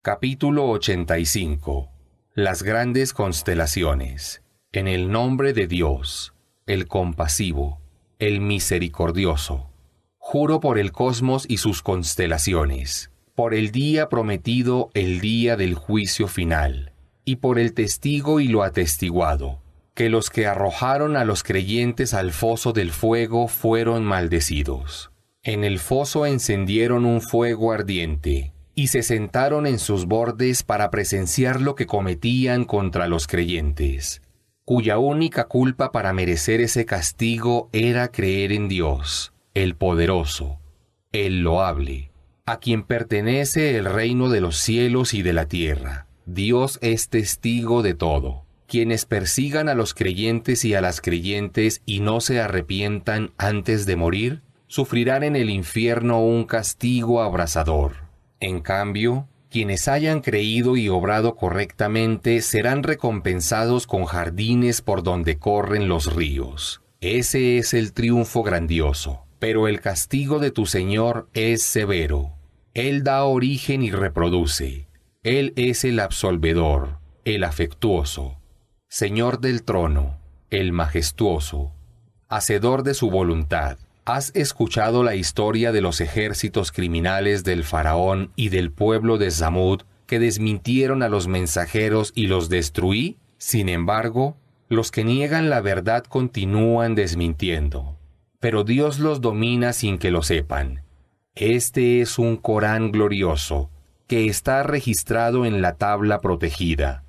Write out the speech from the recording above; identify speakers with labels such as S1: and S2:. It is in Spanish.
S1: Capítulo 85 Las grandes constelaciones En
S2: el nombre de Dios, el compasivo, el misericordioso. Juro por el cosmos y sus constelaciones, por el día prometido, el día del juicio final, y por el testigo y lo atestiguado, que los que arrojaron a los creyentes al foso del fuego fueron maldecidos. En el foso encendieron un fuego ardiente y se sentaron en sus bordes para presenciar lo que cometían contra los creyentes, cuya única culpa para merecer ese castigo era creer en Dios, el poderoso, el loable, a quien pertenece el reino de los cielos y de la tierra. Dios es testigo de todo. Quienes persigan a los creyentes y a las creyentes y no se arrepientan antes de morir, sufrirán en el infierno un castigo abrasador. En cambio, quienes hayan creído y obrado correctamente serán recompensados con jardines por donde corren los ríos. Ese es el triunfo grandioso, pero el castigo de tu Señor es severo. Él da origen y reproduce. Él es el absolvedor, el afectuoso, Señor del trono, el majestuoso, hacedor de su voluntad. ¿Has escuchado la historia de los ejércitos criminales del faraón y del pueblo de Zamud que desmintieron a los mensajeros y los destruí? Sin embargo, los que niegan la verdad continúan desmintiendo. Pero Dios los domina sin que lo sepan. Este es un Corán glorioso, que está
S1: registrado en la tabla protegida.